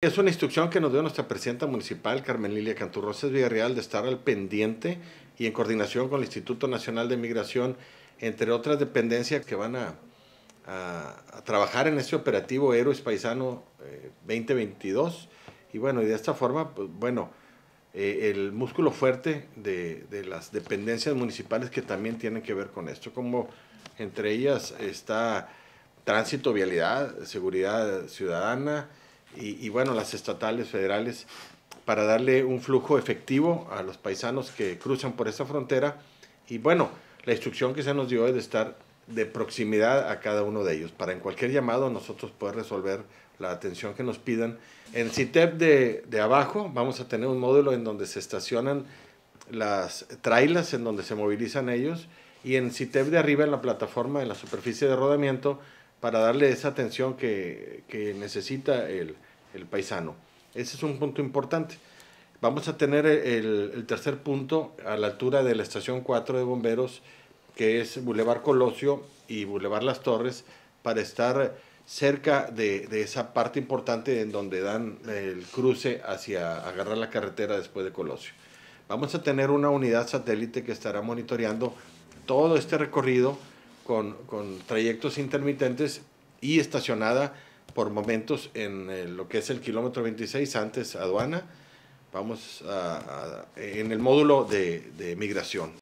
Es una instrucción que nos dio nuestra presidenta municipal, Carmen Lilia Canturroses Villarreal, de estar al pendiente y en coordinación con el Instituto Nacional de Migración, entre otras dependencias que van a, a, trabajar en este operativo Héroes Paisano 2022. Eh, y bueno, y de esta forma, pues bueno, eh, el músculo fuerte de, de, las dependencias municipales que también tienen que ver con esto, como entre ellas está tránsito, vialidad, seguridad ciudadana, y, bueno, las estatales, federales, para darle un flujo efectivo a los paisanos que cruzan por esa frontera. Y bueno, la instrucción que se nos dio es de estar de proximidad a cada uno de ellos, para en cualquier llamado nosotros poder resolver la atención que nos pidan. En CITEP de, de abajo vamos a tener un módulo en donde se estacionan las trailas en donde se movilizan ellos, y en CITEP de arriba en la plataforma, en la superficie de rodamiento, para darle esa atención que, que necesita el, el paisano. Ese es un punto importante. Vamos a tener el, tercer punto a la altura de la estación 4 de bomberos, que es Boulevard Colosio y Boulevard Las Torres, para estar cerca de, de, esa parte importante en donde dan el cruce hacia agarrar la carretera después de Colosio. Vamos a tener una unidad satélite que estará monitoreando todo este recorrido con, con trayectos intermitentes y estacionada por momentos en eh, lo que es el kilómetro 26, antes aduana, vamos a, en el módulo de, de migración.